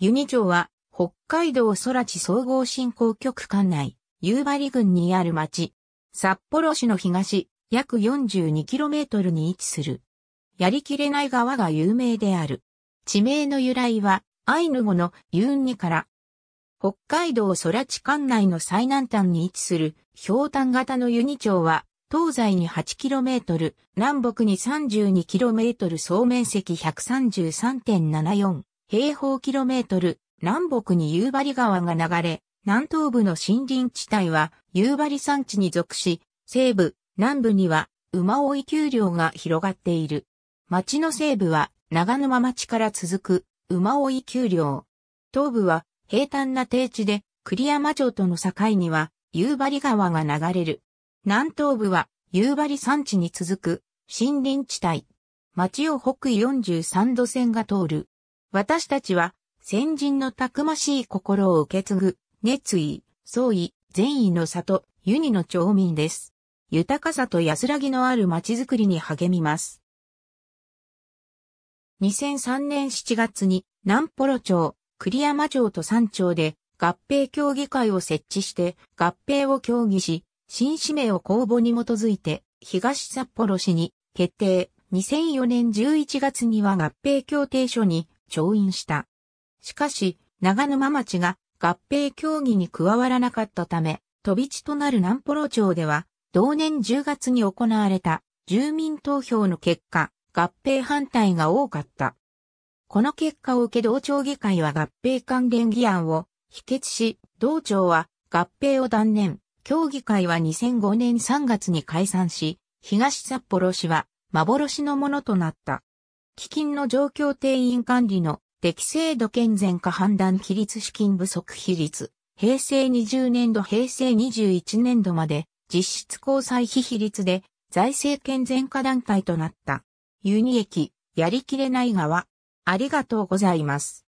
ユニ町は、北海道空知総合振興局管内、夕張郡にある町、札幌市の東、約 42km に位置する。やりきれない川が有名である。地名の由来は、アイヌ語のユンニから、北海道空知管内の最南端に位置する、氷炭型のユニ町は、東西に 8km、南北に 32km 総面積133.74平方キロメートル、南北に夕張川が流れ、南東部の森林地帯は夕張山地に属し、西部、南部には馬追丘陵が広がっている。町の西部は長沼町から続く馬追丘陵。東部は平坦な低地で栗山町との境には夕張川が流れる。南東部は夕張山地に続く森林地帯。町を北緯43度線が通る。私たちは、先人のたくましい心を受け継ぐ、熱意、創意、善意の里、ユニの町民です。豊かさと安らぎのある街づくりに励みます。2003年7月に南幌町、栗山町と山町で合併協議会を設置して合併を協議し、新市名を公募に基づいて東札幌市に決定。2004年11月には合併協定書に調印した。しかし、長沼町が合併協議に加わらなかったため、飛び地となる南幌町では、同年10月に行われた住民投票の結果、合併反対が多かった。この結果を受け同町議会は合併関連議案を否決し、同町は合併を断念、協議会は2005年3月に解散し、東札幌市は幻のものとなった。基金の状況定員管理の適正度健全化判断比率資金不足比率、平成20年度平成21年度まで実質交際費比率で財政健全化段階となった。輸入益、やりきれない側、ありがとうございます。